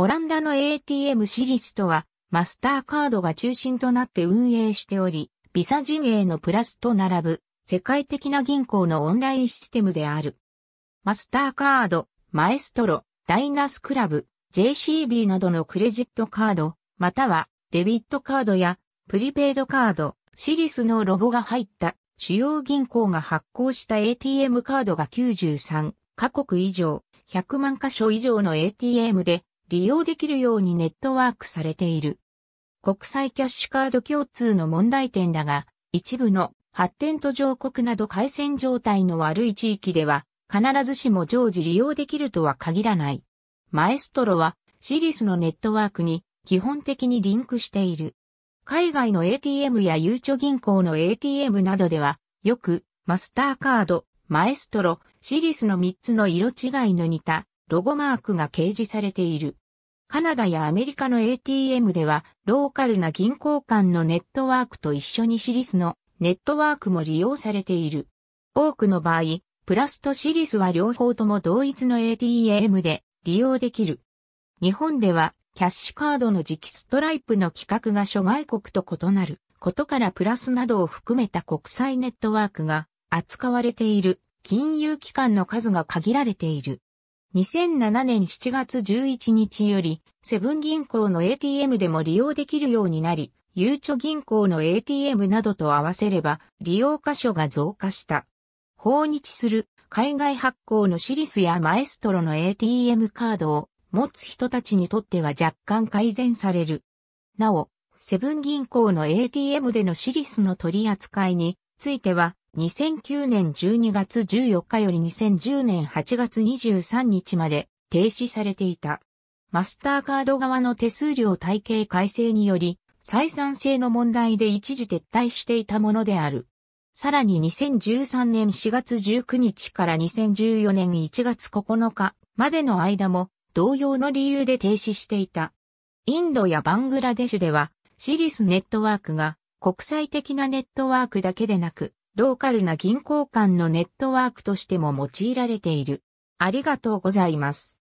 オランダの ATM シリスとは、マスターカードが中心となって運営しており、ビサ陣営のプラスと並ぶ、世界的な銀行のオンラインシステムである。マスターカード、マエストロ、ダイナスクラブ、JCB などのクレジットカード、またはデビットカードやプリペイドカード、シリスのロゴが入った主要銀行が発行した ATM カードが93カ国以上、100万箇所以上の ATM で利用できるようにネットワークされている。国際キャッシュカード共通の問題点だが、一部の発展途上国など回線状態の悪い地域では、必ずしも常時利用できるとは限らない。マエストロは、シリスのネットワークに基本的にリンクしている。海外の ATM やゆうちょ銀行の ATM などでは、よく、マスターカード、マエストロ、シリスの3つの色違いの似たロゴマークが掲示されている。カナダやアメリカの ATM では、ローカルな銀行間のネットワークと一緒にシリスのネットワークも利用されている。多くの場合、プラスとシリスは両方とも同一の ATM で利用できる。日本では、キャッシュカードの磁気ストライプの規格が諸外国と異なることからプラスなどを含めた国際ネットワークが扱われている金融機関の数が限られている。2007年7月11日より、セブン銀行の ATM でも利用できるようになり、ゆうちょ銀行の ATM などと合わせれば、利用箇所が増加した。訪日する海外発行のシリスやマエストロの ATM カードを持つ人たちにとっては若干改善される。なお、セブン銀行の ATM でのシリスの取り扱いについては2009年12月14日より2010年8月23日まで停止されていた。マスターカード側の手数料体系改正により、採算性の問題で一時撤退していたものである。さらに2013年4月19日から2014年1月9日までの間も同様の理由で停止していた。インドやバングラデシュではシリスネットワークが国際的なネットワークだけでなくローカルな銀行間のネットワークとしても用いられている。ありがとうございます。